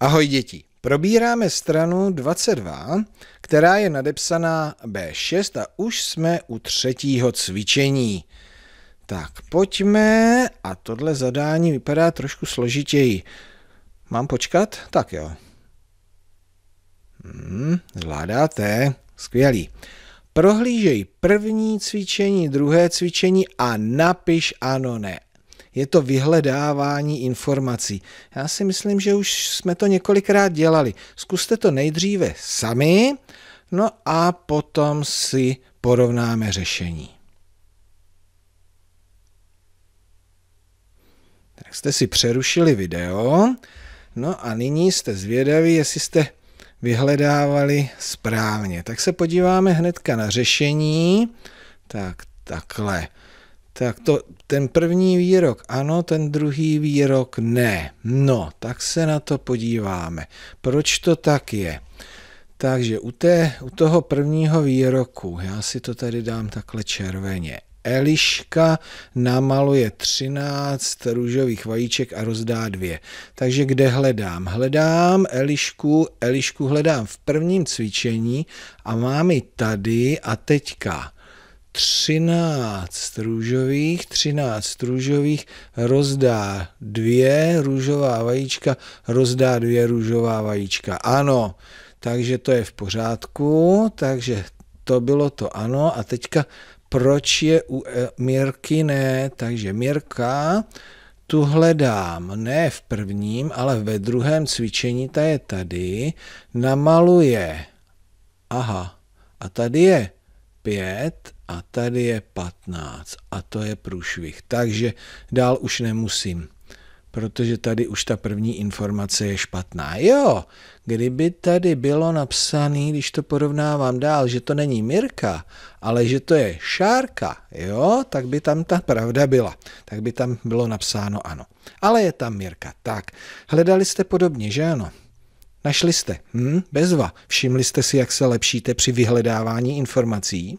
Ahoj děti, probíráme stranu 22, která je nadepsaná B6 a už jsme u třetího cvičení. Tak pojďme, a tohle zadání vypadá trošku složitěji. Mám počkat? Tak jo. Hmm, zvládáte, skvělý. Prohlížej první cvičení, druhé cvičení a napiš ano, ne je to vyhledávání informací. Já si myslím, že už jsme to několikrát dělali. Zkuste to nejdříve sami, no a potom si porovnáme řešení. Tak jste si přerušili video, no a nyní jste zvědaví, jestli jste vyhledávali správně. Tak se podíváme hnedka na řešení. Tak takhle. Tak to, ten první výrok ano, ten druhý výrok ne. No, tak se na to podíváme. Proč to tak je? Takže u, té, u toho prvního výroku, já si to tady dám takhle červeně. Eliška namaluje 13 růžových vajíček a rozdá dvě. Takže kde hledám? Hledám Elišku, Elišku hledám v prvním cvičení a mám ji tady a teďka 13 růžových, 13 růžových, rozdá dvě růžová vajíčka, rozdá dvě růžová vajíčka. Ano, takže to je v pořádku, takže to bylo to ano. A teďka proč je u e, Mirky ne? Takže Mirka, tu hledám ne v prvním, ale ve druhém cvičení, ta je tady, namaluje. Aha, a tady je pět a tady je 15 a to je průšvih. Takže dál už nemusím, protože tady už ta první informace je špatná. Jo, kdyby tady bylo napsané, když to porovnávám dál, že to není Mirka, ale že to je Šárka, jo, tak by tam ta pravda byla. Tak by tam bylo napsáno ano. Ale je tam Mirka. Tak, hledali jste podobně, že ano? Našli jste, hm, bezva. Všimli jste si, jak se lepšíte při vyhledávání informací?